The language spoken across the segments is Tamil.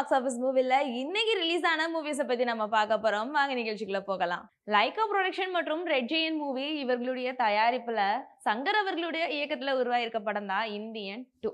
பாக்ஸ் ஆஃபீஸ் மூவில இன்னைக்கு ரிலீஸ் ஆன மூவிஸை பத்தி நம்ம பார்க்க போறோம் வாங்க நிகழ்ச்சிக்குள்ள போகலாம் லைகா ப்ரொடக்ஷன் மற்றும் ஜெயின் மூவி இவர்களுடைய தயாரிப்புல சங்கர் அவர்களுடைய இயக்கத்துல உருவாயிருக்க படம் தான் இந்தியன் டூ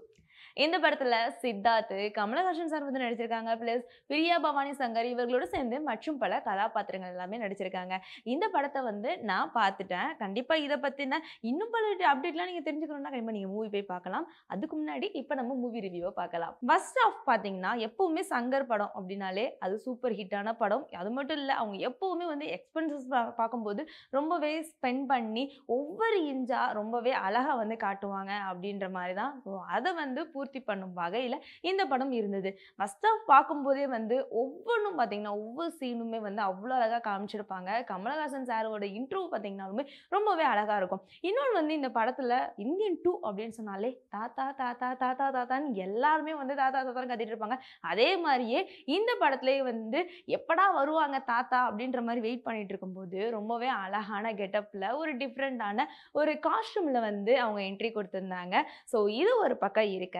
இந்த படத்தில் சித்தார்த்து கமலஹாசன் சார் வந்து நடிச்சிருக்காங்க ப்ளஸ் பிரியா பவானி சங்கர் இவர்களோடு சேர்ந்து மற்றும் பல கதாபாத்திரங்கள் எல்லாமே நடிச்சிருக்காங்க இந்த படத்தை வந்து நான் பார்த்துட்டேன் கண்டிப்பாக இதை பற்றின இன்னும் பல அப்டேட்லாம் நீங்கள் தெரிஞ்சுக்கணும்னா கண்டிப்பாக நீங்கள் மூவி போய் பார்க்கலாம் அதுக்கு முன்னாடி இப்போ நம்ம மூவி ரிவ்யூவை பார்க்கலாம் ஃபர்ஸ்ட் ஆஃப் பார்த்தீங்கன்னா எப்போவுமே சங்கர் படம் அப்படின்னாலே அது சூப்பர் ஹிட்டான படம் அது மட்டும் இல்லை அவங்க எப்போவுமே வந்து எக்ஸ்பென்சஸ் பார்க்கும்போது ரொம்பவே ஸ்பெண்ட் பண்ணி ஒவ்வொரு இன்ச்சாக ரொம்பவே அழகாக வந்து காட்டுவாங்க அப்படின்ற மாதிரி தான் அதை வந்து பூர்த்தி பண்ணும் வகையில் இந்த படம் இருந்தது ஃபஸ்ட்டாக பார்க்கும்போதே வந்து ஒவ்வொன்றும் பார்த்தீங்கன்னா ஒவ்வொரு சீனுமே வந்து அவ்வளோ அழகாக காமிச்சிருப்பாங்க கமலஹாசன் சாரோட இன்டர்வியூ பார்த்தீங்கன்னாலுமே ரொம்பவே அழகாக இருக்கும் இன்னொன்று வந்து இந்த படத்தில் இந்தியன் டூ அப்படின்னு சொன்னாலே தாத்தா தாத்தா தாத்தா தாத்தான்னு எல்லாருமே வந்து தாத்தா தாத்தான் கத்திட்டு இருப்பாங்க அதே மாதிரியே இந்த படத்துலேயே வந்து எப்படா வருவாங்க தாத்தா அப்படின்ற மாதிரி வெயிட் பண்ணிட்டு இருக்கும்போது ரொம்பவே அழகான கெட்டப்பில் ஒரு டிஃப்ரெண்டான ஒரு காஸ்டியூமில் வந்து அவங்க என்ட்ரி கொடுத்துருந்தாங்க ஸோ இது ஒரு பக்கம் இருக்க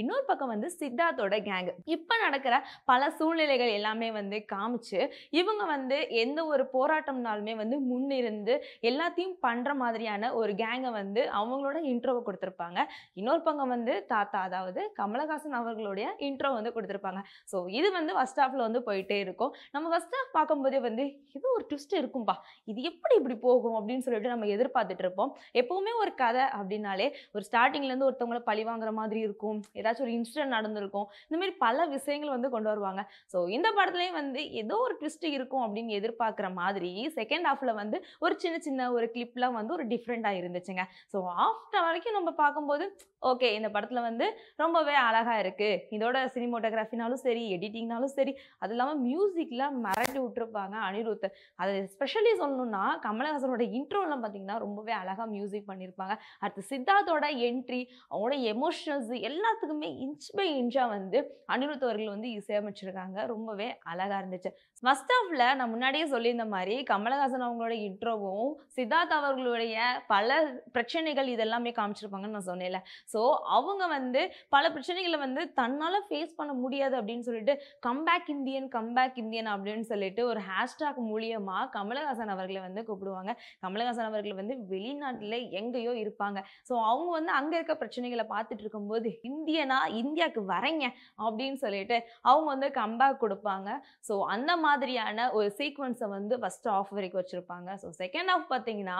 இன்னொரு பக்கம் வந்து சித்தார்த்தோட கேங்கு இப்போ நடக்கிற பல சூழ்நிலைகள் எல்லாமே வந்து காமிச்சு இவங்க வந்து எந்த ஒரு போராட்டம்னாலுமே வந்து முன்னிருந்து எல்லாத்தையும் பண்ணுற மாதிரியான ஒரு கேங்கை வந்து அவங்களோட இன்ட்ரோவை கொடுத்துருப்பாங்க இன்னொரு பக்கம் வந்து தாத்தா அதாவது கமலஹாசன் அவர்களுடைய இன்ட்ரோ வந்து கொடுத்துருப்பாங்க ஸோ இது வந்து ஃபஸ்ட் ஹாஃபில் வந்து போயிட்டே இருக்கும் நம்ம ஃபஸ்ட் ஹாஃப் பார்க்கும்போதே வந்து இது ஒரு ட்விஸ்ட் இருக்கும்பா இது எப்படி இப்படி போகும் அப்படின்னு சொல்லிட்டு நம்ம எதிர்பார்த்துட்டு இருப்போம் எப்போவுமே ஒரு கதை அப்படின்னாலே ஒரு ஸ்டார்டிங்லேருந்து ஒருத்தவங்களை பழி வாங்குற மாதிரி இருக்கும் இருக்கும் ஏதாச்சும் ஒரு இன்சிடென்ட் நடந்திருக்கும் இந்த மாதிரி பல விஷயங்கள் வந்து கொண்டு வருவாங்க ஸோ இந்த படத்துலேயும் வந்து ஏதோ ஒரு ட்விஸ்ட் இருக்கும் அப்படின்னு எதிர்பார்க்குற மாதிரி செகண்ட் ஹாஃபில் வந்து ஒரு சின்ன சின்ன ஒரு கிளிப்லாம் வந்து ஒரு டிஃப்ரெண்ட்டாக இருந்துச்சுங்க ஸோ ஆஃப்டர் வரைக்கும் நம்ம பார்க்கும்போது ஓகே இந்த படத்தில் வந்து ரொம்பவே அழகாக இருக்குது இதோட சினிமோட்டோகிராஃபினாலும் சரி எடிட்டிங்னாலும் சரி அது இல்லாமல் மியூசிக்கில் மிரட்டி விட்டுருப்பாங்க அனிருத் அது ஸ்பெஷலி சொல்லணும்னா கமலஹாசனோட இன்ட்ரோலாம் பார்த்தீங்கன்னா ரொம்பவே அழகாக மியூசிக் பண்ணியிருப்பாங்க அடுத்து சித்தார்த்தோட என்ட்ரி அவனோட எமோஷனல்ஸ் எல்லாம் எல்லாத்துக்குமே இன்ச் பை இன்ச்சாக வந்து அனிருத் அவர்கள் வந்து இசையமைச்சிருக்காங்க ரொம்பவே அழகாக இருந்துச்சு ஃபர்ஸ்ட் ஆஃப்ல நான் முன்னாடியே சொல்லியிருந்த மாதிரி கமலஹாசன் அவங்களோட இன்ட்ரோவும் சித்தார்த் அவர்களுடைய பல பிரச்சனைகள் இதெல்லாமே காமிச்சிருப்பாங்கன்னு நான் சொன்னேன்ல ஸோ அவங்க வந்து பல பிரச்சனைகளை வந்து தன்னால் ஃபேஸ் பண்ண முடியாது அப்படின்னு சொல்லிட்டு கம்பேக் இந்தியன் கம்பேக் இந்தியன் அப்படின்னு சொல்லிட்டு ஒரு ஹேஷ்டாக் மூலியமாக கமலஹாசன் அவர்களை வந்து கூப்பிடுவாங்க கமலஹாசன் அவர்கள் வந்து வெளிநாட்டில் எங்கேயோ இருப்பாங்க ஸோ அவங்க வந்து அங்கே இருக்க பிரச்சனைகளை பார்த்துட்டு இருக்கும்போது இந்தியனா இந்தியாவுக்கு வரீங்க அப்படின்னு சொல்லிட்டு அவங்க வந்து கம்பேக் கொடுப்பாங்க ஸோ அந்த மாதிரியான ஒரு சீக்வன்ஸை வந்து ஃபஸ்ட்டு ஆஃப் வரைக்கும் வச்சுருப்பாங்க ஸோ செகண்ட் ஆஃப் பார்த்தீங்கன்னா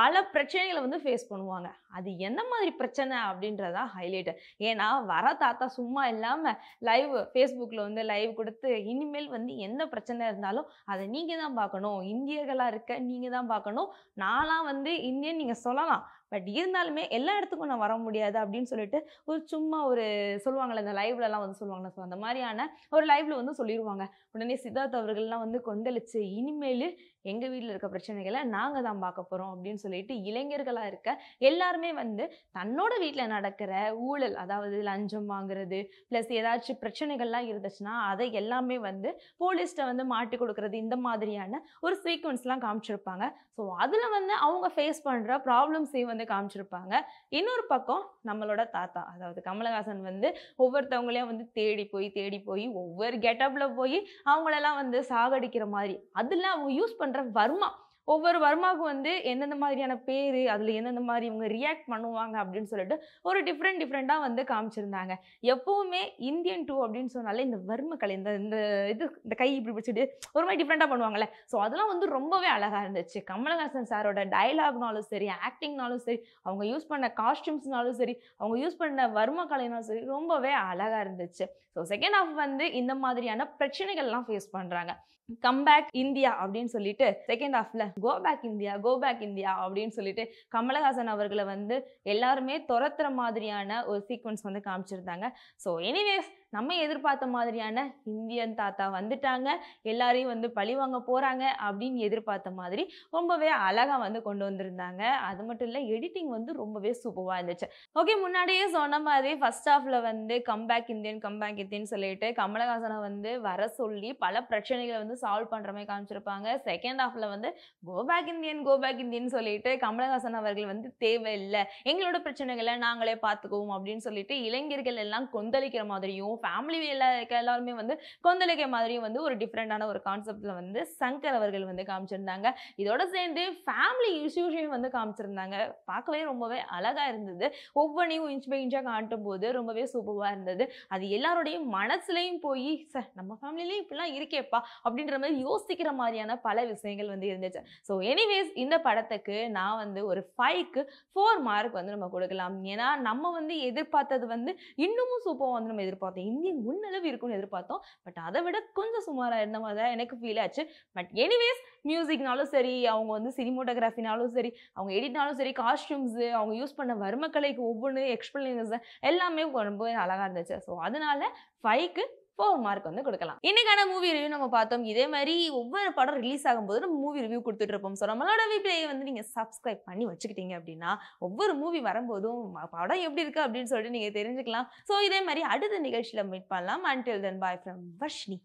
பல பிரச்சனைகளை வந்து ஃபேஸ் பண்ணுவாங்க அது என்ன மாதிரி பிரச்சனை அப்படின்றதான் ஹைலைட்டு ஏன்னா வர தாத்தா சும்மா இல்லாமல் லைவ் ஃபேஸ்புக்கில் வந்து லைவ் கொடுத்து இனிமேல் வந்து எந்த பிரச்சனை இருந்தாலும் அதை நீங்கள் தான் பார்க்கணும் இந்தியர்களாக இருக்க நீங்கள் தான் பார்க்கணும் நானாக வந்து இந்தியன் நீங்கள் சொல்லலாம் பட் இருந்தாலுமே எல்லா இடத்துக்கும் நான் வர முடியாது அப்படின்னு சொல்லிட்டு ஒரு சும்மா ஒரு சொல்லுவாங்கள்ல இந்த லைவ்லலாம் வந்து சொல்லுவாங்க ஸோ அந்த மாதிரியான ஒரு லைவ்ல வந்து சொல்லிடுவாங்க உடனே சித்தார்த் அவர்கள்லாம் வந்து கொந்தளிச்சு இனிமேல் எங்கள் வீட்டில் இருக்க பிரச்சனைகளை நாங்கள் தான் பார்க்க போகிறோம் அப்படின்னு சொல்லிட்டு இளைஞர்களாக இருக்க எல்லாருமே வந்து தன்னோட வீட்டில் நடக்கிற ஊழல் அதாவது லஞ்சம் வாங்குறது ப்ளஸ் ஏதாச்சும் பிரச்சனைகள்லாம் இருந்துச்சுன்னா அதை எல்லாமே வந்து போலீஸ்கிட்ட வந்து மாட்டி கொடுக்கறது இந்த மாதிரியான ஒரு சீக்வன்ஸ்லாம் காமிச்சிருப்பாங்க ஸோ அதில் வந்து அவங்க ஃபேஸ் பண்ணுற ப்ராப்ளம்ஸையும் வந்து காமிச்சிருப்பாங்க இன்னொரு பக்கம் நம்மளோட தாத்தா அதாவது கமலஹாசன் வந்து ஒவ்வொருத்தவங்களையும் வந்து தேடி போய் தேடி போய் ஒவ்வொரு கெட்டப்பில் போய் அவங்களெல்லாம் வந்து சாகடிக்கிற மாதிரி அதில் அவங்க யூஸ் பண்ணுற பண்ற வர்மா ஒவ்வொரு வருமாவுக்கும் வந்து எந்தெந்த மாதிரியான பேர் அதில் எந்தெந்த மாதிரி இவங்க ரியாக்ட் பண்ணுவாங்க அப்படின்னு சொல்லிட்டு ஒரு டிஃப்ரெண்ட் டிஃப்ரெண்ட்டாக வந்து காமிச்சிருந்தாங்க எப்போவுமே இந்தியன் டூ அப்படின்னு சொன்னாலே இந்த வர்ம கலை இந்த இந்த இது இந்த கை இப்படி பிடிச்சிட்டு ஒரு மாதிரி டிஃப்ரெண்ட்டாக பண்ணுவாங்கல்ல ஸோ அதெல்லாம் வந்து ரொம்பவே அழகாக இருந்துச்சு கமலஹாசன் சாரோட டைலாக்னாலும் சரி ஆக்டிங்னாலும் சரி அவங்க யூஸ் பண்ண காஸ்டியூம்ஸ்னாலும் சரி அவங்க யூஸ் பண்ண வர்ம கலைனாலும் சரி ரொம்பவே அழகாக இருந்துச்சு ஸோ செகண்ட் ஹாஃப் வந்து இந்த மாதிரியான பிரச்சனைகள்லாம் ஃபேஸ் பண்ணுறாங்க கம்பேக் இந்தியா அப்படின்னு சொல்லிட்டு செகண்ட் ஹாஃப்ல go back India go back India அப்படின்னு சொல்லிட்டு கமலஹாசன் அவர்களை வந்து எல்லாருமே துரத்துற மாதிரியான ஒரு சீக்வன்ஸ் வந்து காமிச்சிருந்தாங்க ஸோ எனிவேஸ் நம்ம எதிர்பார்த்த மாதிரியான இந்தியன் தாத்தா வந்துட்டாங்க எல்லாரையும் வந்து பழி வாங்க போகிறாங்க அப்படின்னு எதிர்பார்த்த மாதிரி ரொம்பவே அழகாக வந்து கொண்டு வந்திருந்தாங்க அது மட்டும் இல்லை எடிட்டிங் வந்து ரொம்பவே சூப்பராக இருந்துச்சு ஓகே முன்னாடியே சொன்ன மாதிரி ஃபர்ஸ்ட் ஹாஃபில் வந்து கம்பேக் இந்தியன் கம்பேக் இந்தியன் சொல்லிட்டு கமலஹாசனை வந்து வர சொல்லி பல பிரச்சனைகளை வந்து சால்வ் பண்ணுற மாதிரி காமிச்சிருப்பாங்க செகண்ட் ஹாஃபில் வந்து கோபேக் இந்தியன் கோபேக் இந்தியன் சொல்லிட்டு கமலஹாசன் அவர்கள் வந்து தேவையில்லை எங்களோட பிரச்சனைகளை நாங்களே பார்த்துக்குவோம் அப்படின்னு சொல்லிட்டு இளைஞர்கள் எல்லாம் கொந்தளிக்கிற மாதிரியும் ஃபேமிலியில் இருக்க எல்லாருமே வந்து கொந்தளிகை மாதிரியும் வந்து ஒரு டிஃப்ரெண்டான ஒரு கான்செப்டில் வந்து சங்கர் அவர்கள் வந்து காமிச்சிருந்தாங்க இதோட சேர்ந்து ஃபேமிலி இஷ்யூஸையும் வந்து காமிச்சிருந்தாங்க பார்க்கவே ரொம்பவே அழகாக இருந்தது ஒவ்வொன்றையும் இன்ச் பை இன்ச்சாக காட்டும் போது ரொம்பவே சூப்பராக இருந்தது அது எல்லாருடைய மனசுலையும் போய் சார் நம்ம ஃபேமிலிலையும் இப்படிலாம் இருக்கேப்பா அப்படின்ற மாதிரி யோசிக்கிற மாதிரியான பல விஷயங்கள் வந்து இருந்துச்சு ஸோ எனிவேஸ் இந்த படத்துக்கு நான் வந்து ஒரு ஃபைவ்க்கு ஃபோர் மார்க் வந்து நம்ம கொடுக்கலாம் ஏன்னா நம்ம வந்து எதிர்பார்த்தது வந்து இன்னமும் சூப்பராக வந்து நம்ம எதிர்பார்த்தோம் இந்தியன் முன்னளவு இருக்கும்னு எதிர்பார்த்தோம் பட் அதை விட கொஞ்சம் சுமாராக இருந்த மாதிரி தான் எனக்கு ஃபீல் ஆச்சு பட் எனிவேஸ் மியூசிக்னாலும் சரி அவங்க வந்து சினிமோட்டோகிராஃபினாலும் சரி அவங்க எடிட்னாலும் சரி காஸ்டியூம்ஸு அவங்க யூஸ் பண்ண வர்மக்கலைக்கு ஒவ்வொன்று எக்ஸ்பிளனேஷன் எல்லாமே ரொம்ப அழகாக இருந்துச்சு ஸோ அதனால ஃபைவ்க்கு ஃபோர் மார்க் வந்து கொடுக்கலாம் இன்னைக்கான மூவி ரிவ்யூ நம்ம பார்த்தோம் இதே மாதிரி ஒவ்வொரு படம் ரிலீஸ் ஆகும்போது நம்ம மூவி ரிவ்யூ கொடுத்துட்டு இருப்போம் ஸோ நம்மளோட விபிஐயை வந்து நீங்கள் சப்ஸ்கிரைப் பண்ணி வச்சுக்கிட்டீங்க அப்படின்னா ஒவ்வொரு மூவி வரும்போதும் படம் எப்படி இருக்குது அப்படின்னு சொல்லிட்டு நீங்கள் தெரிஞ்சுக்கலாம் ஸோ இதே மாதிரி அடுத்த நிகழ்ச்சியில் மீட் பண்ணலாம் until then bye from Varshini